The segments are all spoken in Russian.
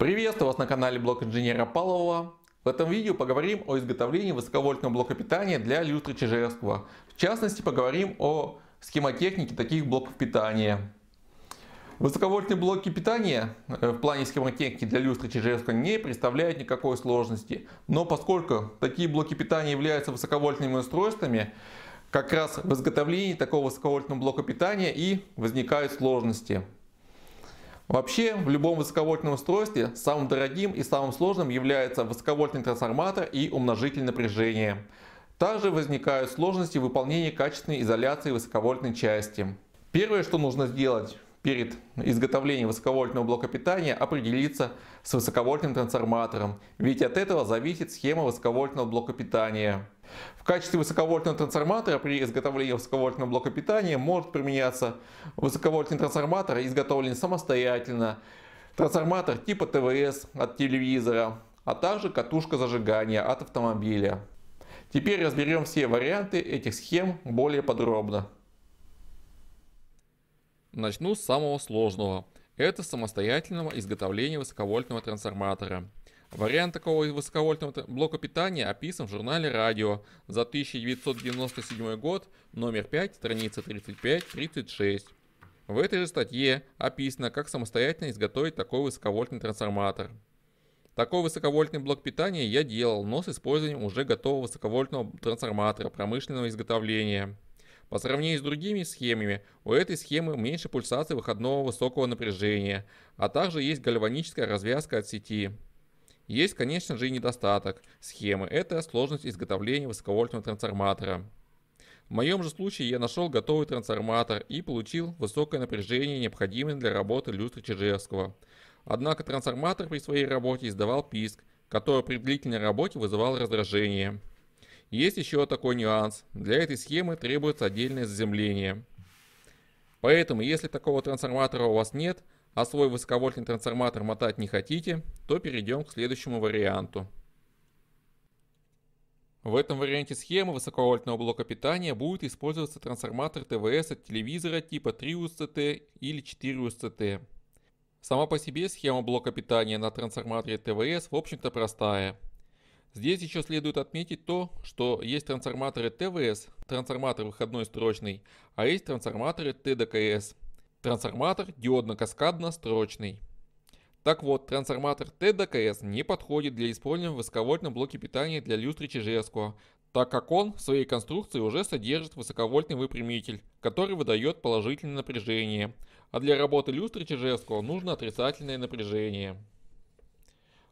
Приветствую вас на канале Блок Инженера Палова. В этом видео поговорим о изготовлении высоковольтного блока питания для люстры Чижевского. В частности, поговорим о схемотехнике таких блоков питания. Высоковольтные блоки питания э, в плане схемотехники для люстры Чижевского не представляют никакой сложности. Но поскольку такие блоки питания являются высоковольтными устройствами, как раз в изготовлении такого высоковольтного блока питания и возникают сложности. Вообще, в любом высоковольтном устройстве самым дорогим и самым сложным является высоковольтный трансформатор и умножитель напряжения. Также возникают сложности в выполнении качественной изоляции высоковольтной части. Первое, что нужно сделать, перед изготовлением высоковольтного блока питания определиться с высоковольтным трансформатором, ведь от этого зависит схема высоковольтного блока питания. В качестве высоковольтного трансформатора при изготовлении высоковольтного блока питания может применяться высоковольтный трансформатор, изготовленный самостоятельно, трансформатор типа ТВС от телевизора, а также катушка зажигания от автомобиля. Теперь разберем все варианты этих схем более подробно. Начну с самого сложного. Это самостоятельного изготовления высоковольтного трансформатора. Вариант такого высоковольтного блока питания описан в журнале «Радио» за 1997 год, номер 5, страница 35-36. В этой же статье описано, как самостоятельно изготовить такой высоковольтный трансформатор. Такой высоковольтный блок питания я делал, но с использованием уже готового высоковольтного трансформатора промышленного изготовления – по сравнению с другими схемами, у этой схемы меньше пульсации выходного высокого напряжения, а также есть гальваническая развязка от сети. Есть, конечно же, и недостаток схемы – это сложность изготовления высоковольтного трансформатора. В моем же случае я нашел готовый трансформатор и получил высокое напряжение, необходимое для работы люстры Чижевского. Однако трансформатор при своей работе издавал писк, который при длительной работе вызывал раздражение. Есть еще такой нюанс. Для этой схемы требуется отдельное заземление. Поэтому, если такого трансформатора у вас нет, а свой высоковольтный трансформатор мотать не хотите, то перейдем к следующему варианту. В этом варианте схемы высоковольтного блока питания будет использоваться трансформатор ТВС от телевизора типа 3 УСТ или 4 УСТ. Сама по себе схема блока питания на трансформаторе ТВС в общем-то простая. Здесь еще следует отметить то, что есть трансформаторы ТВС, трансформатор выходной строчный, а есть трансформаторы ТДКС, трансформатор диодно-каскадно-строчный. Так вот, трансформатор ТДКС не подходит для использования в высоковольтном блоке питания для люстры Чижевского, так как он в своей конструкции уже содержит высоковольтный выпрямитель, который выдает положительное напряжение, а для работы люстры Чижевского нужно отрицательное напряжение.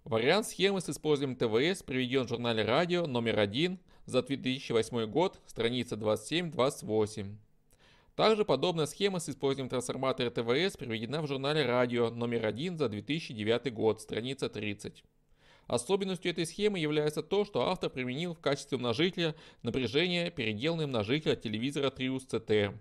Вариант схемы с использованием ТВС приведен в журнале «Радио» номер 1 за 2008 год, страница 27-28. Также подобная схема с использованием трансформатора ТВС приведена в журнале «Радио» номер 1 за 2009 год, страница 30. Особенностью этой схемы является то, что автор применил в качестве умножителя напряжение переделанный множитель от телевизора Trius CT.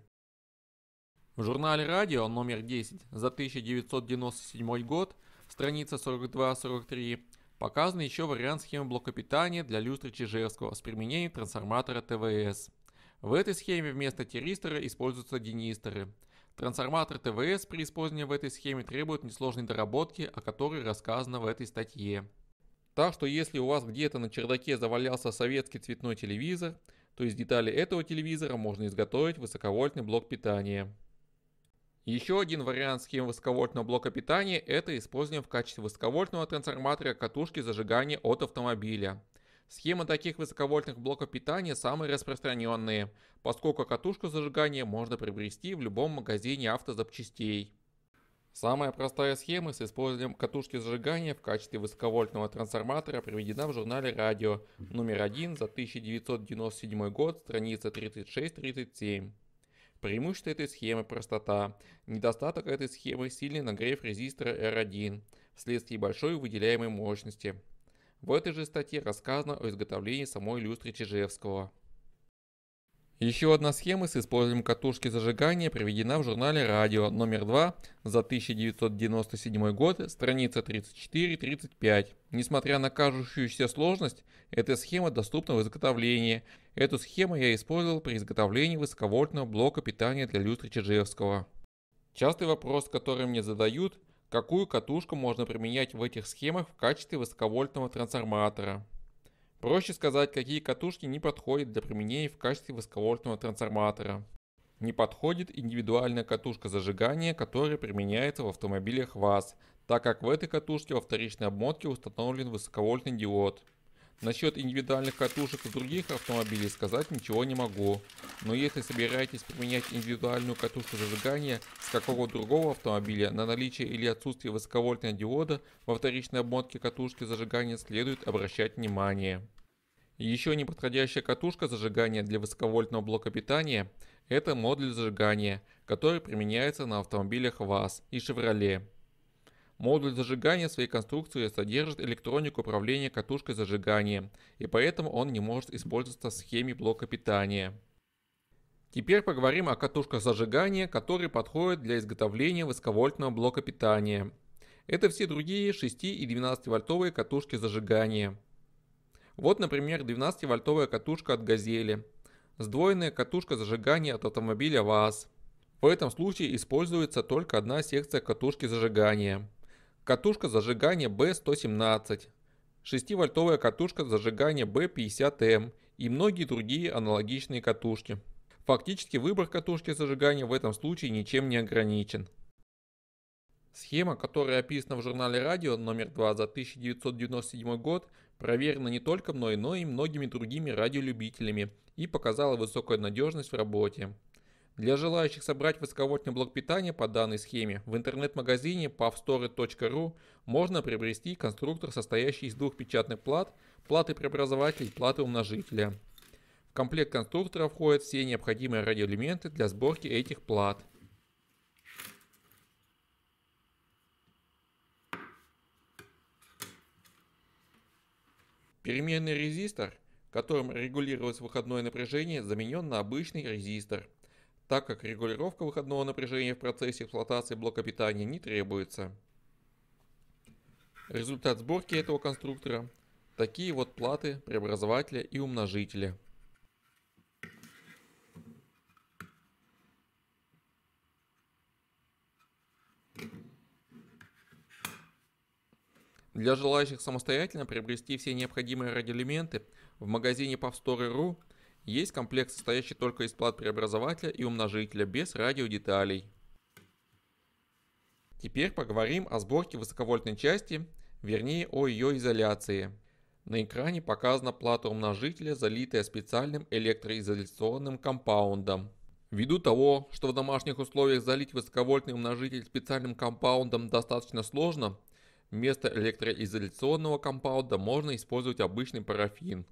В журнале «Радио» номер 10 за 1997 год страница 42-43, показан еще вариант схемы блока питания для люстры Чижевского с применением трансформатора ТВС. В этой схеме вместо тиристора используются динисторы. Трансформатор ТВС при использовании в этой схеме требует несложной доработки, о которой рассказано в этой статье. Так что если у вас где-то на чердаке завалялся советский цветной телевизор, то из деталей этого телевизора можно изготовить высоковольтный блок питания. Еще один вариант схем высоковольтного блока питания – это использование в качестве высоковольтного трансформатора катушки зажигания от автомобиля. Схемы таких высоковольтных блоков питания самые распространенные, поскольку катушку зажигания можно приобрести в любом магазине автозапчастей. Самая простая схема с использованием катушки зажигания в качестве высоковольтного трансформатора приведена в журнале «Радио» номер 1 за 1997 год, страница 36-37. Преимущество этой схемы – простота. Недостаток этой схемы – сильный нагрев резистора R1 вследствие большой выделяемой мощности. В этой же статье рассказано о изготовлении самой люстры Чижевского. Еще одна схема с использованием катушки зажигания приведена в журнале «Радио» номер 2 за 1997 год, страница 34-35. Несмотря на кажущуюся сложность, эта схема доступна в изготовлении. Эту схему я использовал при изготовлении высоковольтного блока питания для люстры Чижевского. Частый вопрос, который мне задают, какую катушку можно применять в этих схемах в качестве высоковольтного трансформатора. Проще сказать, какие катушки не подходят для применения в качестве высоковольтного трансформатора. Не подходит индивидуальная катушка зажигания, которая применяется в автомобилях ВАЗ, так как в этой катушке во вторичной обмотке установлен высоковольтный диод. Насчет индивидуальных катушек и других автомобилей сказать ничего не могу. Но если собираетесь применять индивидуальную катушку зажигания с какого то другого автомобиля, на наличие или отсутствие высоковольтного диода во вторичной обмотке катушки зажигания следует обращать внимание. Еще не подходящая катушка зажигания для высоковольтного блока питания – это модуль зажигания, который применяется на автомобилях ВАЗ и Chevrolet. Модуль зажигания своей конструкции содержит электронику управления катушкой зажигания, и поэтому он не может использоваться в схеме блока питания. Теперь поговорим о катушках зажигания, которые подходят для изготовления высоковольтного блока питания. Это все другие 6 и 12 вольтовые катушки зажигания. Вот, например, 12 вольтовая катушка от «Газели», сдвоенная катушка зажигания от автомобиля ВАЗ. В этом случае используется только одна секция катушки зажигания. Катушка зажигания B117, 6-вольтовая катушка зажигания B50M эм и многие другие аналогичные катушки. Фактически выбор катушки зажигания в этом случае ничем не ограничен. Схема, которая описана в журнале «Радио» номер 2 за 1997 год, проверена не только мной, но и многими другими радиолюбителями и показала высокую надежность в работе. Для желающих собрать высоковольтный блок питания по данной схеме в интернет-магазине pavstore.ru можно приобрести конструктор, состоящий из двух печатных плат, платы преобразователя и платы умножителя. В комплект конструктора входят все необходимые радиоэлементы для сборки этих плат. Переменный резистор, которым регулировалось выходное напряжение, заменен на обычный резистор – так как регулировка выходного напряжения в процессе эксплуатации блока питания не требуется. Результат сборки этого конструктора – такие вот платы преобразователя и умножителя. Для желающих самостоятельно приобрести все необходимые радиоэлементы в магазине PubStore.ru есть комплект, состоящий только из плат преобразователя и умножителя без радиодеталей. Теперь поговорим о сборке высоковольтной части, вернее о ее изоляции. На экране показана плата умножителя, залитая специальным электроизоляционным компаундом. Ввиду того, что в домашних условиях залить высоковольтный умножитель специальным компаундом достаточно сложно, вместо электроизоляционного компаунда можно использовать обычный парафин.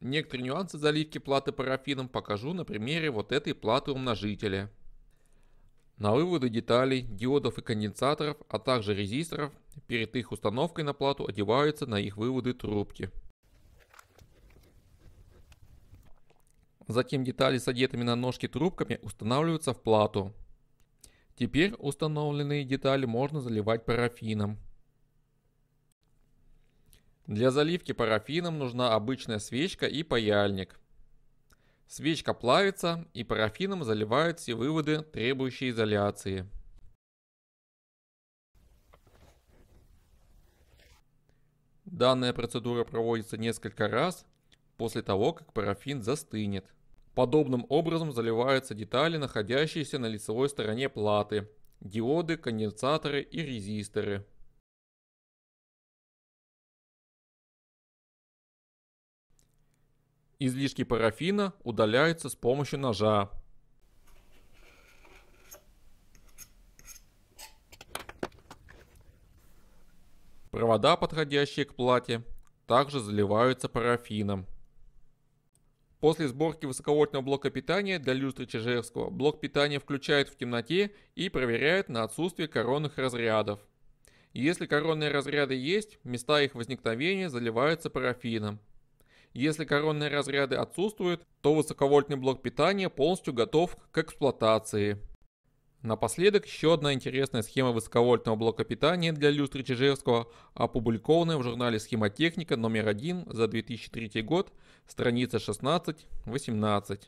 Некоторые нюансы заливки платы парафином покажу на примере вот этой платы умножителя. На выводы деталей, диодов и конденсаторов, а также резисторов, перед их установкой на плату одеваются на их выводы трубки. Затем детали с одетыми на ножки трубками устанавливаются в плату. Теперь установленные детали можно заливать парафином. Для заливки парафином нужна обычная свечка и паяльник. Свечка плавится и парафином заливают все выводы, требующие изоляции. Данная процедура проводится несколько раз после того, как парафин застынет. Подобным образом заливаются детали, находящиеся на лицевой стороне платы, диоды, конденсаторы и резисторы. Излишки парафина удаляются с помощью ножа. Провода, подходящие к плате, также заливаются парафином. После сборки высоковольтного блока питания для люстры Чижевского блок питания включают в темноте и проверяют на отсутствие коронных разрядов. Если коронные разряды есть, места их возникновения заливаются парафином. Если коронные разряды отсутствуют, то высоковольтный блок питания полностью готов к эксплуатации. Напоследок, еще одна интересная схема высоковольтного блока питания для люстры Чижевского, опубликованная в журнале «Схемотехника» номер 1 за 2003 год, страница 16-18.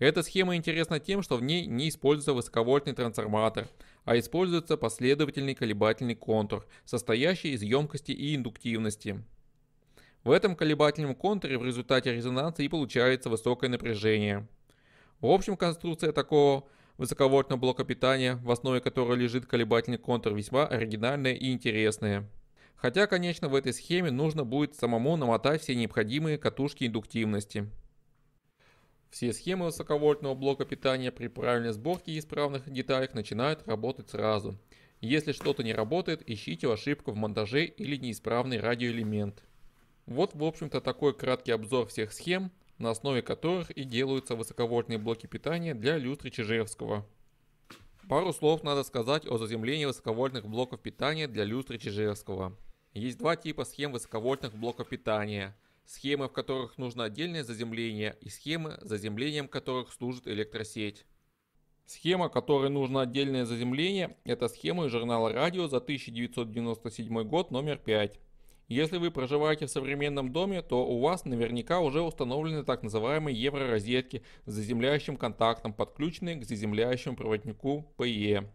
Эта схема интересна тем, что в ней не используется высоковольтный трансформатор, а используется последовательный колебательный контур, состоящий из емкости и индуктивности. В этом колебательном контуре в результате резонанса и получается высокое напряжение. В общем, конструкция такого высоковольтного блока питания, в основе которого лежит колебательный контур, весьма оригинальная и интересная. Хотя, конечно, в этой схеме нужно будет самому намотать все необходимые катушки индуктивности. Все схемы высоковольтного блока питания при правильной сборке и исправных деталях начинают работать сразу. Если что-то не работает, ищите ошибку в монтаже или неисправный радиоэлемент. Вот в общем-то такой краткий обзор всех схем, на основе которых и делаются высоковольтные блоки питания для люстры Чижевского. Пару слов надо сказать о заземлении высоковольтных блоков питания для люстры Чижевского. Есть два типа схем высоковольтных блоков питания. Схемы, в которых нужно отдельное заземление, и схемы, заземлением которых служит электросеть. Схема, которой нужно отдельное заземление, это схема из журнала «Радио» за 1997 год номер 5. Если вы проживаете в современном доме, то у вас наверняка уже установлены так называемые евророзетки с заземляющим контактом, подключенные к заземляющему проводнику PE.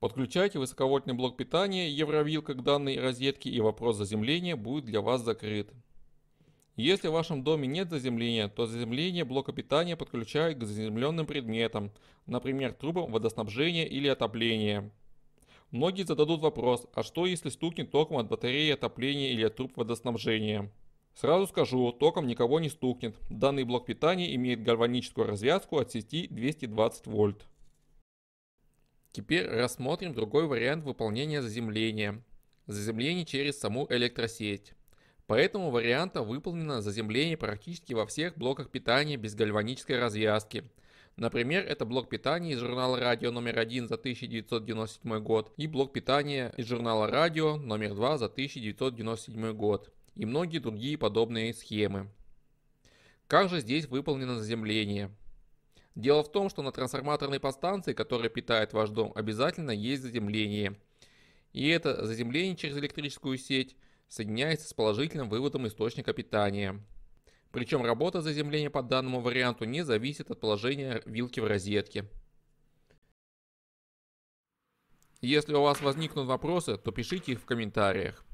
Подключайте высоковольтный блок питания Евровилка к данной розетке и вопрос заземления будет для вас закрыт. Если в вашем доме нет заземления, то заземление блока питания подключают к заземленным предметам, например трубам водоснабжения или отопления. Многие зададут вопрос, а что если стукнет током от батареи отопления или от труб водоснабжения? Сразу скажу, током никого не стукнет. Данный блок питания имеет гальваническую развязку от сети 220 вольт. Теперь рассмотрим другой вариант выполнения заземления. Заземление через саму электросеть. По этому варианту выполнено заземление практически во всех блоках питания без гальванической развязки – Например, это блок питания из журнала «Радио» номер 1 за 1997 год и блок питания из журнала «Радио» номер 2 за 1997 год и многие другие подобные схемы. Как же здесь выполнено заземление? Дело в том, что на трансформаторной подстанции, которая питает ваш дом, обязательно есть заземление. И это заземление через электрическую сеть соединяется с положительным выводом источника питания. Причем работа заземления по данному варианту не зависит от положения вилки в розетке. Если у вас возникнут вопросы, то пишите их в комментариях.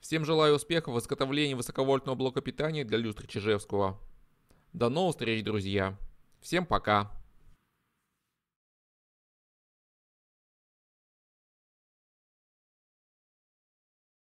Всем желаю успехов в изготовлении высоковольтного блока питания для люстры Чижевского. До новых встреч, друзья. Всем пока.